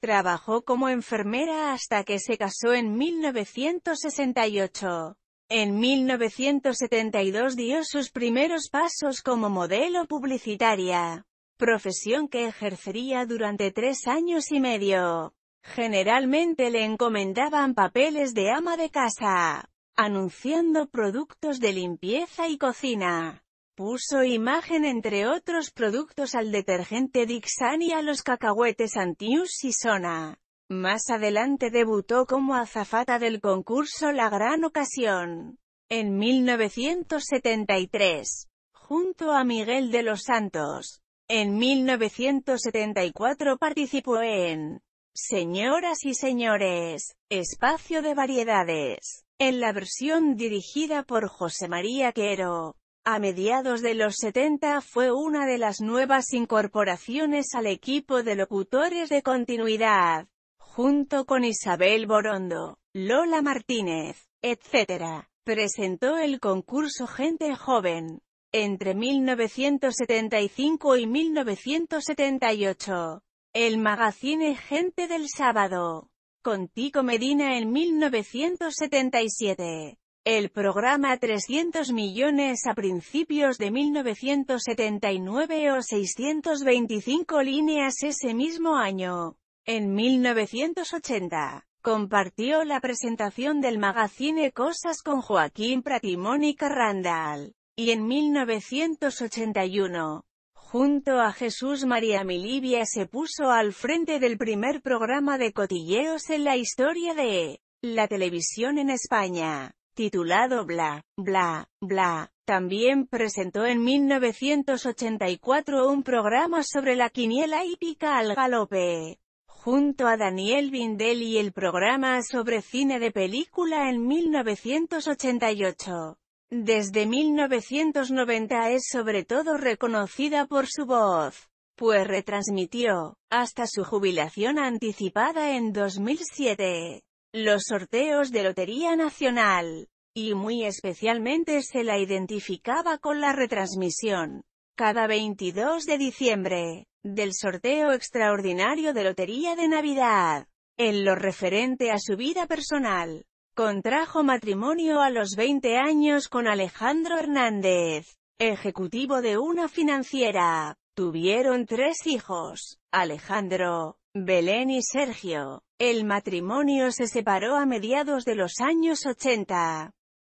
Trabajó como enfermera hasta que se casó en 1968. En 1972 dio sus primeros pasos como modelo publicitaria, profesión que ejercería durante tres años y medio. Generalmente le encomendaban papeles de ama de casa, anunciando productos de limpieza y cocina. Puso imagen entre otros productos al detergente Dixan y a los cacahuetes Antius y Sona. Más adelante debutó como azafata del concurso La Gran Ocasión. En 1973, junto a Miguel de los Santos. En 1974 participó en Señoras y señores, espacio de variedades, en la versión dirigida por José María Quero. A mediados de los 70 fue una de las nuevas incorporaciones al equipo de locutores de continuidad, junto con Isabel Borondo, Lola Martínez, etc. Presentó el concurso Gente Joven, entre 1975 y 1978. El magazine Gente del Sábado, con Tico Medina en 1977. El programa 300 millones a principios de 1979 o 625 líneas ese mismo año. En 1980, compartió la presentación del magazine Cosas con Joaquín Prat y Mónica Randall. Y en 1981, junto a Jesús María Milivia se puso al frente del primer programa de cotilleos en la historia de la televisión en España titulado Bla, Bla, Bla. También presentó en 1984 un programa sobre la quiniela hípica al galope. Junto a Daniel Bindel y el programa sobre cine de película en 1988. Desde 1990 es sobre todo reconocida por su voz, pues retransmitió, hasta su jubilación anticipada en 2007 los sorteos de Lotería Nacional, y muy especialmente se la identificaba con la retransmisión, cada 22 de diciembre, del sorteo extraordinario de Lotería de Navidad. En lo referente a su vida personal, contrajo matrimonio a los 20 años con Alejandro Hernández, ejecutivo de una financiera. Tuvieron tres hijos, Alejandro, Belén y Sergio. El matrimonio se separó a mediados de los años 80.